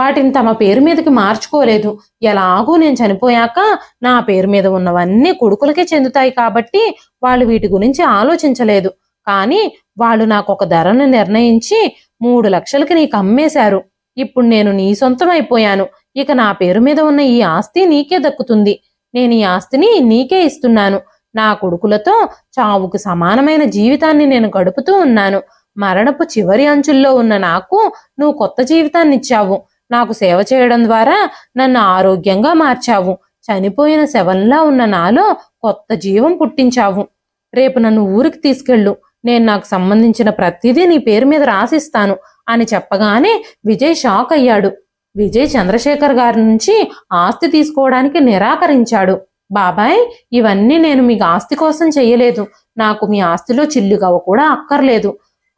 [SPEAKER 1] వాటిని తమ పేరు మీదకి మార్చుకోలేదు ఎలాగూ నేను చనిపోయాక నా పేరు మీద ఉన్నవన్నీ కొడుకులకే చెందుతాయి కాబట్టి వాళ్ళు వీటి గురించి ఆలోచించలేదు కానీ వాళ్ళు నాకు ఒక ధరను నిర్ణయించి మూడు లక్షలకి నీకు అమ్మేశారు ఇప్పుడు నేను నీ సొంతం అయిపోయాను ఇక నా పేరు మీద ఉన్న ఈ ఆస్తి నీకే దక్కుతుంది నేను ఈ ఆస్తిని నీకే ఇస్తున్నాను నా కొడుకులతో చావుకు సమానమైన జీవితాన్ని నేను గడుపుతూ ఉన్నాను మరణపు చివరి అంచుల్లో ఉన్న నాకు నువ్వు కొత్త జీవితాన్ని ఇచ్చావు నాకు సేవ చేయడం ద్వారా నన్ను ఆరోగ్యంగా మార్చావు చనిపోయిన శవంలా ఉన్న నాలో కొత్త జీవం పుట్టించావు రేపు నన్ను ఊరికి తీసుకెళ్ళు నేను నాకు సంబంధించిన ప్రతిదీ నీ పేరు మీద రాసిస్తాను అని చెప్పగానే విజయ్ షాక్ అయ్యాడు విజయ్ చంద్రశేఖర్ గారి నుంచి ఆస్తి తీసుకోవడానికి నిరాకరించాడు బాబాయ్ ఇవన్నీ నేను మీకు ఆస్తి కోసం చేయలేదు నాకు మీ ఆస్తిలో చిల్లుగవ కూడా అక్కర్లేదు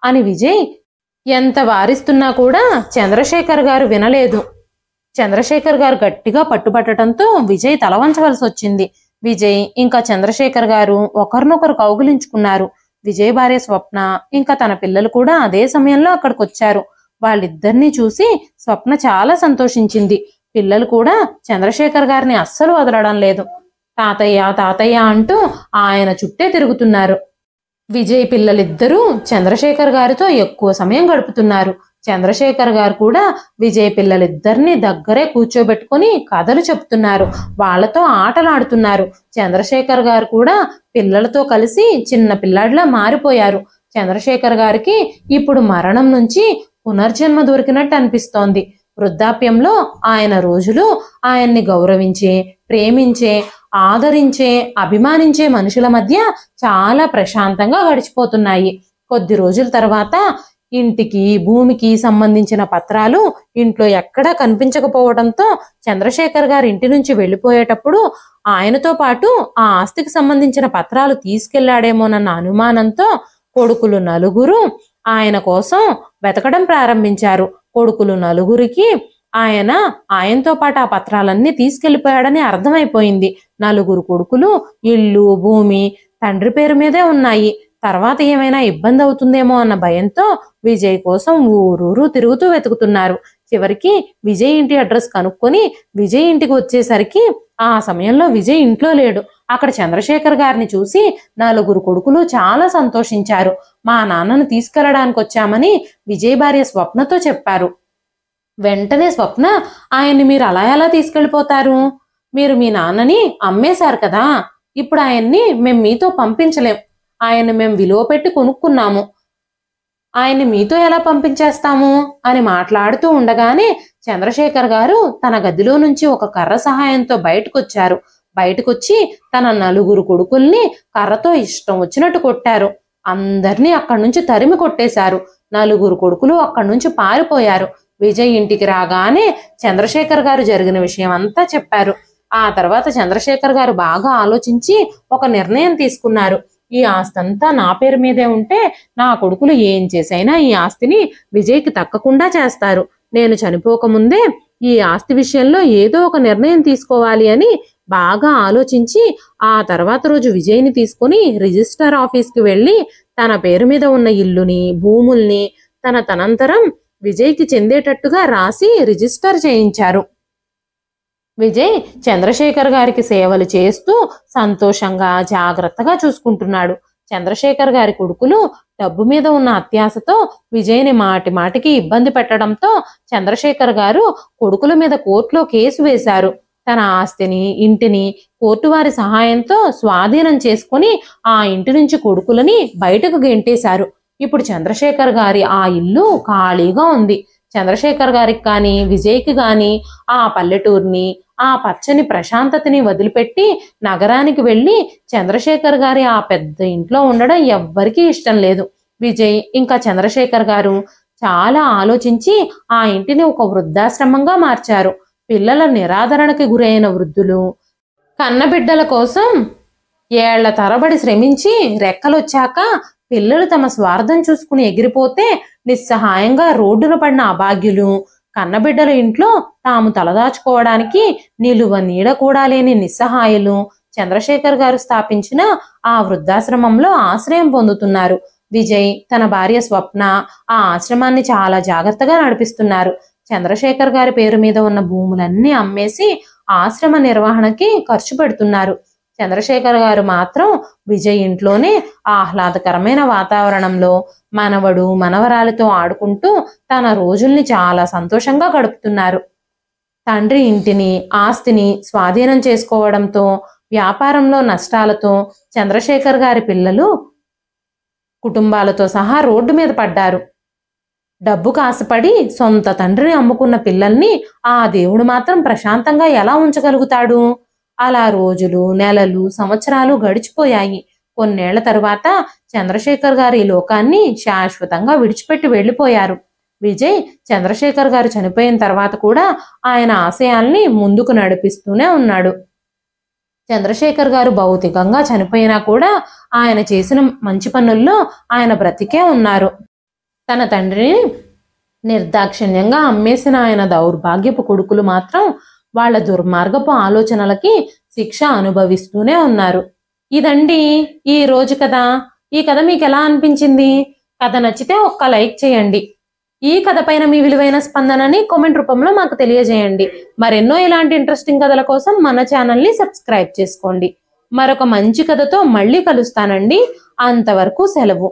[SPEAKER 1] అని విజయ్ ఎంత వారిస్తున్నా కూడా చంద్రశేఖర్ గారు వినలేదు చంద్రశేఖర్ గారు గట్టిగా పట్టుబట్టడంతో విజయ్ తలవంచవలసి వచ్చింది విజయ్ ఇంకా చంద్రశేఖర్ గారు ఒకరినొకరు కౌగులించుకున్నారు విజయ్ భార్య స్వప్న ఇంకా తన పిల్లలు కూడా అదే సమయంలో అక్కడికి వచ్చారు వాళ్ళిద్దరినీ చూసి స్వప్న చాలా సంతోషించింది పిల్లలు కూడా చంద్రశేఖర్ గారిని అస్సలు వదలడం లేదు తాతయ్య తాతయ్య అంటూ ఆయన చుట్టే తిరుగుతున్నారు విజయ్ పిల్లలిద్దరూ చంద్రశేఖర్ గారితో ఎక్కువ సమయం గడుపుతున్నారు చంద్రశేఖర్ గారు కూడా విజయ్ పిల్లలిద్దరిని దగ్గరే కూర్చోబెట్టుకుని కథలు చెప్తున్నారు వాళ్లతో ఆటలాడుతున్నారు చంద్రశేఖర్ గారు కూడా పిల్లలతో కలిసి చిన్న పిల్లాడిలా మారిపోయారు చంద్రశేఖర్ గారికి ఇప్పుడు మరణం నుంచి పునర్జన్మ దొరికినట్టు అనిపిస్తోంది వృద్ధాప్యంలో ఆయన రోజులు ఆయన్ని గౌరవించే ప్రేమించే ఆదరించే అభిమానించే మనుషుల మధ్య చాలా ప్రశాంతంగా గడిచిపోతున్నాయి కొద్ది రోజుల తర్వాత ఇంటికి భూమికి సంబంధించిన పత్రాలు ఇంట్లో ఎక్కడా కనిపించకపోవడంతో చంద్రశేఖర్ గారు ఇంటి నుంచి వెళ్ళిపోయేటప్పుడు ఆయనతో పాటు ఆ ఆస్తికి సంబంధించిన పత్రాలు తీసుకెళ్లాడేమోనన్న అనుమానంతో కొడుకులు నలుగురు ఆయన కోసం వెతకడం ప్రారంభించారు కొడుకులు నలుగురికి ఆయన ఆయనతో పాటు ఆ పత్రాలన్నీ తీసుకెళ్లిపోయాడని అర్థమైపోయింది నలుగురు కొడుకులు ఇల్లు భూమి తండ్రి పేరు మీదే ఉన్నాయి తర్వాత ఏమైనా ఇబ్బంది అవుతుందేమో అన్న భయంతో విజయ్ కోసం ఊరూరు తిరుగుతూ వెతుకుతున్నారు చివరికి విజయ్ ఇంటి అడ్రస్ కనుక్కొని విజయ్ ఇంటికి వచ్చేసరికి ఆ సమయంలో విజయ్ ఇంట్లో లేడు అక్కడ చంద్రశేఖర్ గారిని చూసి నలుగురు కొడుకులు చాలా సంతోషించారు మా నాన్నను తీసుకెళ్లడానికి వచ్చామని విజయ్ భార్య స్వప్నతో చెప్పారు వెంటనే స్వప్న ఆయన్ని మీరు అలా ఎలా తీసుకెళ్ళిపోతారు మీరు మీ నాన్నని అమ్మేశారు కదా ఇప్పుడు ఆయన్ని మేం మీతో పంపించలేం ఆయన్ని మేము విలువ పెట్టి కొనుక్కున్నాము ఆయన్ని మీతో ఎలా పంపించేస్తాము అని మాట్లాడుతూ ఉండగానే చంద్రశేఖర్ గారు తన గదిలో నుంచి ఒక కర్ర సహాయంతో బయటకొచ్చారు బయటకొచ్చి తన నలుగురు కొడుకుల్ని కర్రతో ఇష్టం వచ్చినట్టు కొట్టారు అందరినీ అక్కడి నుంచి తరిమి కొట్టేశారు నలుగురు కొడుకులు అక్కడి నుంచి పారిపోయారు విజయ్ ఇంటికి రాగానే చంద్రశేఖర్ గారు జరిగిన విషయం అంతా చెప్పారు ఆ తర్వాత చంద్రశేఖర్ గారు బాగా ఆలోచించి ఒక నిర్ణయం తీసుకున్నారు ఈ ఆస్తి అంతా నా పేరు మీదే ఉంటే నా కొడుకులు ఏం చేసైనా ఈ ఆస్తిని విజయ్కి తక్కకుండా చేస్తారు నేను చనిపోకముందే ఈ ఆస్తి విషయంలో ఏదో ఒక నిర్ణయం తీసుకోవాలి అని బాగా ఆలోచించి ఆ తర్వాత రోజు విజయ్ని తీసుకుని రిజిస్టర్ ఆఫీస్కి వెళ్ళి తన పేరు మీద ఉన్న ఇల్లుని భూముల్ని తన తనంతరం విజయ్కి చెందేటట్టుగా రాసి రిజిస్టర్ చేయించారు విజయ్ చంద్రశేఖర్ గారికి సేవలు చేస్తూ సంతోషంగా జాగ్రత్తగా చూసుకుంటున్నాడు చంద్రశేఖర్ గారి కొడుకులు డబ్బు మీద ఉన్న అత్యాశతో విజయ్ని మాటి మాటికి ఇబ్బంది పెట్టడంతో చంద్రశేఖర్ గారు కొడుకుల మీద కోర్టులో కేసు వేశారు తన ఆస్తిని ఇంటిని కోర్టు వారి సహాయంతో స్వాధీనం చేసుకుని ఆ ఇంటి నుంచి కొడుకులని బయటకు గెంటేశారు ఇప్పుడు చంద్రశేఖర్ గారి ఆ ఇల్లు ఖాళీగా ఉంది చంద్రశేఖర్ గారికి కానీ విజయ్కి కానీ ఆ పల్లెటూరిని ఆ పచ్చని ప్రశాంతతని వదిలిపెట్టి నగరానికి వెళ్ళి చంద్రశేఖర్ గారి ఆ పెద్ద ఇంట్లో ఉండడం ఎవ్వరికీ ఇష్టం లేదు విజయ్ ఇంకా చంద్రశేఖర్ గారు చాలా ఆలోచించి ఆ ఇంటిని ఒక వృద్ధాశ్రమంగా మార్చారు పిల్లల నిరాదరణకి గురైన వృద్ధులు కన్నబిడ్డల కోసం ఏళ్ల తరబడి శ్రమించి రెక్కలొచ్చాక పిల్లలు తమ స్వార్థం చూసుకుని ఎగిరిపోతే నిస్సహాయంగా రోడ్డున పడిన అభాగ్యులు కన్నబిడ్డల ఇంట్లో తాము తలదాచుకోవడానికి నిలువ నీడ కూడా లేని నిస్సహాయులు చంద్రశేఖర్ గారు స్థాపించిన ఆ వృద్ధాశ్రమంలో ఆశ్రయం పొందుతున్నారు విజయ్ తన భార్య స్వప్న ఆ ఆశ్రమాన్ని చాలా జాగ్రత్తగా నడిపిస్తున్నారు చంద్రశేఖర్ గారి పేరు మీద ఉన్న భూములన్నీ అమ్మేసి ఆశ్రమ నిర్వహణకి ఖర్చు పెడుతున్నారు చంద్రశేఖర్ గారు మాత్రం విజయ్ ఇంట్లోనే ఆహ్లాదకరమైన వాతావరణంలో మనవడు మనవరాలతో ఆడుకుంటూ తన రోజుల్ని చాలా సంతోషంగా గడుపుతున్నారు తండ్రి ఇంటిని ఆస్తిని స్వాధీనం చేసుకోవడంతో వ్యాపారంలో నష్టాలతో చంద్రశేఖర్ గారి పిల్లలు కుటుంబాలతో సహా రోడ్డు మీద పడ్డారు డబ్బు కాసపడి సొంత తండ్రిని అమ్ముకున్న పిల్లల్ని ఆ దేవుడు మాత్రం ప్రశాంతంగా ఎలా ఉంచగలుగుతాడు అలా రోజులు నెలలు సంవత్సరాలు గడిచిపోయాయి కొన్నేళ్ల తరువాత చంద్రశేఖర్ గారు ఈ లోకాన్ని శాశ్వతంగా విడిచిపెట్టి వెళ్ళిపోయారు విజయ్ చంద్రశేఖర్ గారు చనిపోయిన తర్వాత కూడా ఆయన ఆశయాల్ని ముందుకు నడిపిస్తూనే ఉన్నాడు చంద్రశేఖర్ గారు భౌతికంగా చనిపోయినా కూడా ఆయన చేసిన మంచి పనుల్లో ఆయన బ్రతికే ఉన్నారు తన తండ్రిని నిర్దాక్షిణ్యంగా అమ్మేసిన ఆయన దౌర్భాగ్యపు కొడుకులు మాత్రం వాళ్ళ దుర్మార్గపు ఆలోచనలకి శిక్ష అనుభవిస్తూనే ఉన్నారు ఇదండి ఈ రోజు కథ ఈ కథ మీకు ఎలా అనిపించింది కథ నచ్చితే ఒక్క లైక్ చేయండి ఈ కథ పైన మీ విలువైన స్పందనని కామెంట్ రూపంలో మాకు తెలియజేయండి మరెన్నో ఇలాంటి ఇంట్రెస్టింగ్ కథల కోసం మన ఛానల్ని సబ్స్క్రైబ్ చేసుకోండి మరొక మంచి కథతో మళ్ళీ కలుస్తానండి అంతవరకు సెలవు